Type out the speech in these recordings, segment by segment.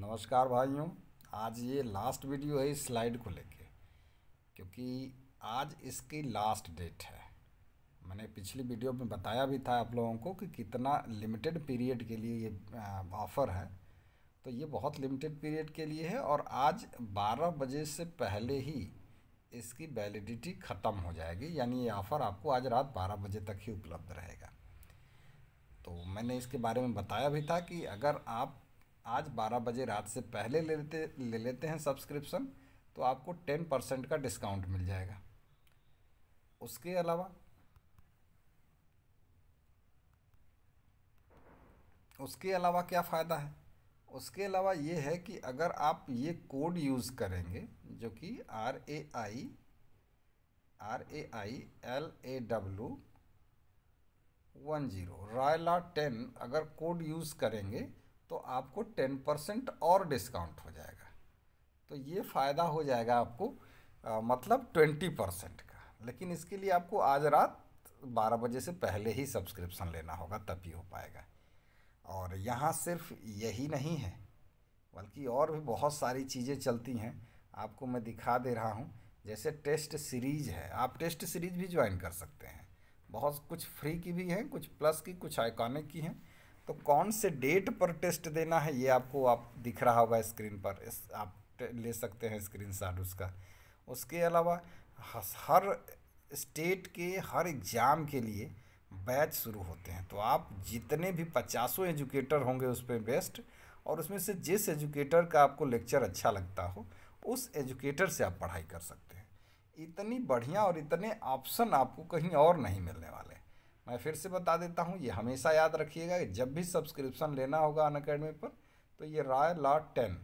नमस्कार भाइयों आज ये लास्ट वीडियो है इस स्लाइड को लेके क्योंकि आज इसकी लास्ट डेट है मैंने पिछली वीडियो में बताया भी था आप लोगों को कि कितना लिमिटेड पीरियड के लिए ये ऑफ़र है तो ये बहुत लिमिटेड पीरियड के लिए है और आज 12 बजे से पहले ही इसकी वैलिडिटी ख़त्म हो जाएगी यानी ये ऑफ़र आपको आज रात 12 बजे तक ही उपलब्ध रहेगा तो मैंने इसके बारे में बताया भी था कि अगर आप आज 12 बजे रात से पहले ले लेते ले लेते हैं सब्सक्रिप्शन तो आपको 10 परसेंट का डिस्काउंट मिल जाएगा उसके अलावा उसके अलावा क्या फ़ायदा है उसके अलावा ये है कि अगर आप ये कोड यूज़ करेंगे जो कि R A I R A I L A W one zero रॉयला टेन अगर कोड यूज़ करेंगे तो आपको टेन परसेंट और डिस्काउंट हो जाएगा तो ये फ़ायदा हो जाएगा आपको आ, मतलब ट्वेंटी परसेंट का लेकिन इसके लिए आपको आज रात बारह बजे से पहले ही सब्सक्रिप्शन लेना होगा तब ही हो पाएगा और यहाँ सिर्फ यही नहीं है बल्कि और भी बहुत सारी चीज़ें चलती हैं आपको मैं दिखा दे रहा हूँ जैसे टेस्ट सीरीज है आप टेस्ट सीरीज भी ज्वाइन कर सकते हैं बहुत कुछ फ्री की भी हैं कुछ प्लस की कुछ आइकॉनिक की हैं तो कौन से डेट पर टेस्ट देना है ये आपको आप दिख रहा होगा स्क्रीन पर इस आप ले सकते हैं स्क्रीन शॉट उसका उसके अलावा हर स्टेट के हर एग्ज़ाम के लिए बैच शुरू होते हैं तो आप जितने भी पचासों एजुकेटर होंगे उस पर बेस्ट और उसमें से जिस एजुकेटर का आपको लेक्चर अच्छा लगता हो उस एजुकेटर से आप पढ़ाई कर सकते हैं इतनी बढ़िया और इतने ऑप्शन आपको कहीं और नहीं मिलने वाला मैं फिर से बता देता हूँ ये हमेशा याद रखिएगा कि जब भी सब्सक्रिप्शन लेना होगा अन अकेडमी पर तो ये राय लॉ टेन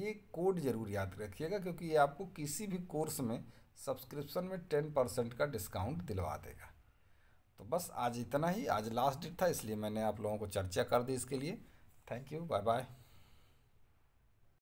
ये कोड ज़रूर याद रखिएगा क्योंकि ये आपको किसी भी कोर्स में सब्सक्रिप्शन में टेन परसेंट का डिस्काउंट दिलवा देगा तो बस आज इतना ही आज लास्ट डेट था इसलिए मैंने आप लोगों को चर्चा कर दी इसके लिए थैंक यू बाय बाय